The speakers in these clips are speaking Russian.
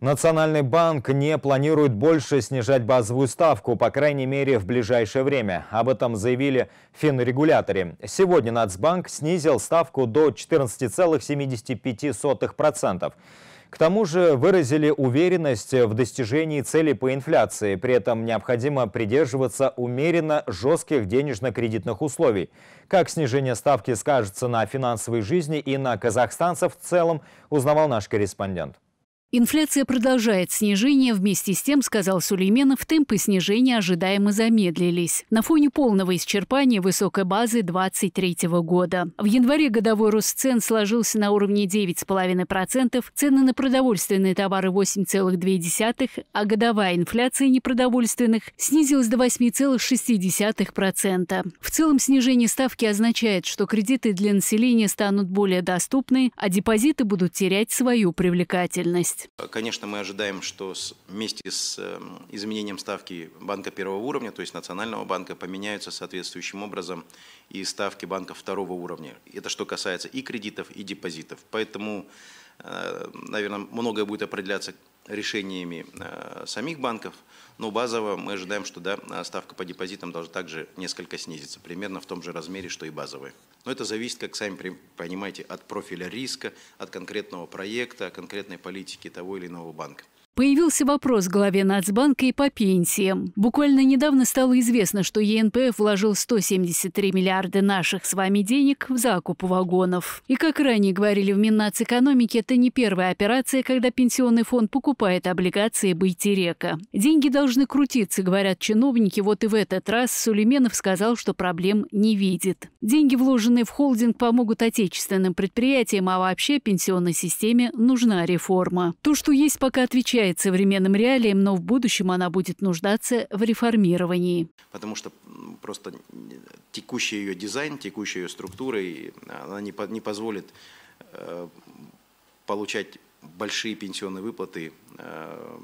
Национальный банк не планирует больше снижать базовую ставку, по крайней мере, в ближайшее время. Об этом заявили финрегуляторы. Сегодня Нацбанк снизил ставку до 14,75%. К тому же выразили уверенность в достижении цели по инфляции. При этом необходимо придерживаться умеренно жестких денежно-кредитных условий. Как снижение ставки скажется на финансовой жизни и на казахстанцев в целом, узнавал наш корреспондент. Инфляция продолжает снижение. Вместе с тем, сказал Сулейменов, темпы снижения ожидаемо замедлились. На фоне полного исчерпания высокой базы 2023 года. В январе годовой рост цен сложился на уровне 9,5%, цены на продовольственные товары 8,2%, а годовая инфляция непродовольственных снизилась до 8,6%. В целом снижение ставки означает, что кредиты для населения станут более доступны, а депозиты будут терять свою привлекательность есть? Конечно, мы ожидаем, что вместе с эм, изменением ставки банка первого уровня, то есть Национального банка, поменяются соответствующим образом и ставки банка второго уровня. Это что касается и кредитов, и депозитов. Поэтому, э, наверное, многое будет определяться решениями э, самих банков, но базово мы ожидаем, что да, ставка по депозитам должна также несколько снизиться, примерно в том же размере, что и базовые. Но это зависит, как сами понимаете, от профиля риска, от конкретного проекта, конкретной политики того или иного банка. Появился вопрос в главе Нацбанка и по пенсиям. Буквально недавно стало известно, что ЕНПФ вложил 173 миллиарда наших с вами денег в закуп вагонов. И как ранее говорили в Миннацэкономике, это не первая операция, когда пенсионный фонд покупает облигации Байтерека. Деньги должны крутиться, говорят чиновники. Вот и в этот раз Сулейменов сказал, что проблем не видит. Деньги, вложенные в холдинг, помогут отечественным предприятиям, а вообще пенсионной системе нужна реформа. То, что есть, пока отвечает отвечает современным реалиям, но в будущем она будет нуждаться в реформировании. Потому что просто текущий ее дизайн, текущая ее структура, а, она не, не позволит э, получать большие пенсионные выплаты э,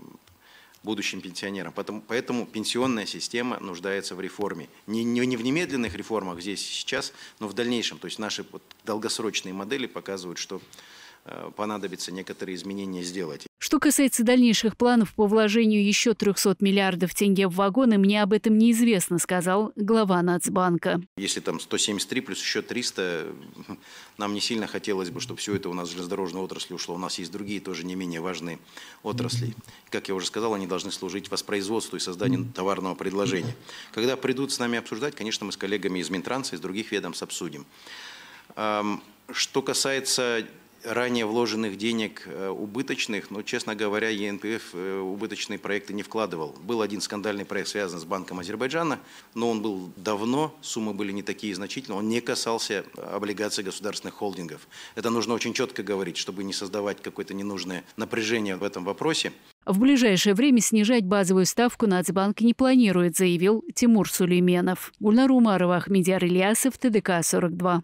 будущим пенсионерам. Поэтому, поэтому пенсионная система нуждается в реформе. Не, не, не в немедленных реформах здесь сейчас, но в дальнейшем. То есть наши вот долгосрочные модели показывают, что э, понадобится некоторые изменения сделать. Что касается дальнейших планов по вложению еще 300 миллиардов тенге в вагоны, мне об этом неизвестно, сказал глава Нацбанка. Если там 173 плюс еще 300, нам не сильно хотелось бы, чтобы все это у нас в железнодорожной отрасли ушло. У нас есть другие тоже не менее важные отрасли. Как я уже сказал, они должны служить воспроизводству и созданию товарного предложения. Когда придут с нами обсуждать, конечно, мы с коллегами из Минтранса, из других ведомств обсудим. Что касается ранее вложенных денег э, убыточных, но, честно говоря, ЕНПФ э, убыточные проекты не вкладывал. Был один скандальный проект, связан с Банком Азербайджана, но он был давно, суммы были не такие значительные, он не касался облигаций государственных холдингов. Это нужно очень четко говорить, чтобы не создавать какое-то ненужное напряжение в этом вопросе. В ближайшее время снижать базовую ставку Нацбанк не планирует, заявил Тимур Сулейменов. Гульнар Умарова, Ахмедиар Ильясов, ТДК-42.